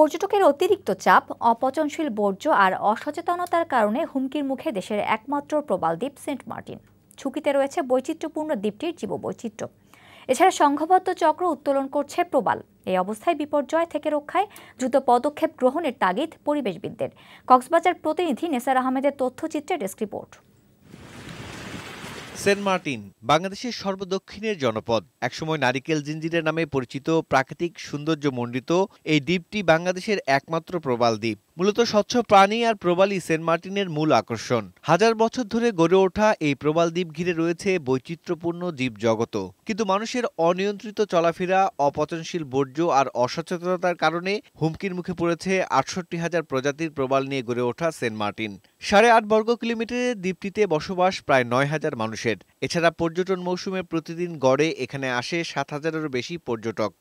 পর্যটকের অতিরিক্ত চাপ অপচনশীল বর্জ্য আর অসচেতনতার কারণে হুমকির মুখে দেশের একমাত্র প্রবাল দ্বীপ সেন্ট মার্টিন ঝুঁকিতে রয়েছে বৈচিত্র্যপূর্ণ দ্বীপটির জীববৈচিত্র্য এছাড়া সংঘবদ্ধ চক্র উত্তোলন করছে প্রবাল এই অবস্থায় বিপর্যয় থেকে রক্ষায় দ্রুত পদক্ষেপ গ্রহণের তাগিদ পরিবেশবিদদের কক্সবাজার প্রতিনিধি নেসার আহমেদের তথ্যচিত্রে ডেস্ক রিপোর্ট সেন্ট মার্টিন বাংলাদেশের সর্বদক্ষিণের জনপদ একসময় নারিকেল জিঞ্জিরের নামে পরিচিত প্রাকৃতিক সৌন্দর্যমণ্ডিত এই দ্বীপটি বাংলাদেশের একমাত্র প্রবাল দ্বীপ মূলত স্বচ্ছ প্রাণী আর প্রবালই সেন্ট মার্টিনের মূল আকর্ষণ হাজার বছর ধরে গড়ে ওঠা এই প্রবাল দ্বীপ ঘিরে রয়েছে বৈচিত্র্যপূর্ণ জীবজগত কিন্তু মানুষের অনিয়ন্ত্রিত চলাফেরা অপচনশীল বর্জ্য আর অসচেতনতার কারণে হুমকির মুখে পড়েছে আটষট্টি হাজার প্রজাতির প্রবাল নিয়ে গড়ে ওঠা সেন্ট মার্টিন সাড়ে আট বর্গ কিলোমিটারের দ্বীপটিতে বসবাস প্রায় নয় হাজার মানুষের মানুষের এছাড়া পর্যটন মৌসুমে প্রতিদিন গড়ে এখানে আসে সাত হাজারেরও বেশি পর্যটক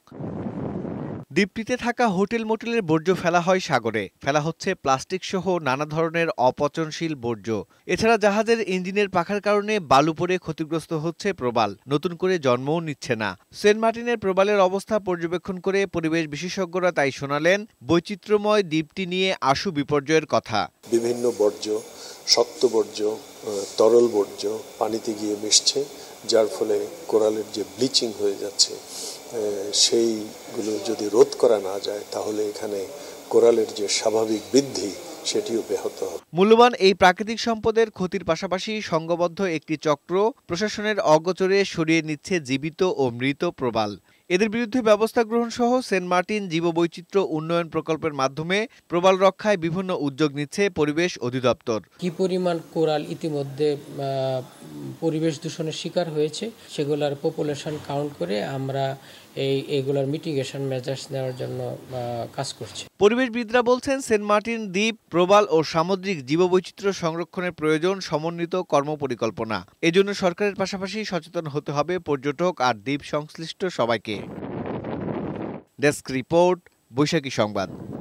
দ্বীপটিতে থাকা হোটেল মোটেলের বর্জ্য ফেলা হয় সাগরে ফেলা হচ্ছে প্লাস্টিক সহ নানা ধরনের অপচনশীল বর্জ্য এছাড়া জাহাজের ইঞ্জিনের পাখার কারণে বালু পরে ক্ষতিগ্রস্ত হচ্ছে প্রবাল নতুন করে জন্মও নিচ্ছে না সেন্ট মার্টিনের প্রবালের অবস্থা পর্যবেক্ষণ করে পরিবেশ বিশেষজ্ঞরা তাই শোনালেন বৈচিত্র্যময় দ্বীপটি নিয়ে আশু বিপর্যয়ের কথা বিভিন্ন বর্জ্য শক্ত বর্জ্য তরল বর্জ্য পানিতে গিয়ে মিশছে যার ফলে কোরালের যে ব্লিচিং হয়ে যাচ্ছে সেইগুলো যদি রোধ করা না যায় তাহলে এখানে কোরালের যে স্বাভাবিক বৃদ্ধি সেটিও ব্যাহত হবে মূল্যবান এই প্রাকৃতিক সম্পদের ক্ষতির পাশাপাশি সংঘবদ্ধ একটি চক্র প্রশাসনের অগোচরে সরিয়ে নিচ্ছে জীবিত ও মৃত প্রবাল এদের বিরুদ্ধে ব্যবস্থা গ্রহণ সহ সেন্ট মার্টিন জীববৈচিত্র্য উন্নয়ন প্রকল্পের মাধ্যমে প্রবাল রক্ষায় বিভিন্ন উদ্যোগ নিচ্ছে পরিবেশ অধিদপ্তর কি পরিমাণ কোরাল ইতিমধ্যে পরিবেশ দূষণের শিকার হয়েছে সেগুলোর পপুলেশন কাউন্ট করে আমরা এই এগুলোর মিটিগেশন মেজার্স নেওয়ার জন্য কাজ করছি পরিবেশবিদরা বলছেন সেন্ট মার্টিন দ্বীপ প্রবাল ও সামুদ্রিক জীববৈচিত্র্য সংরক্ষণের প্রয়োজন সমন্বিত কর্মপরিকল্পনা এজন্য সরকারের পাশাপাশি সচেতন হতে হবে পর্যটক আর দ্বীপ সংশ্লিষ্ট সবাইকে ডেস্ক রিপোর্ট বৈশাখী সংবাদ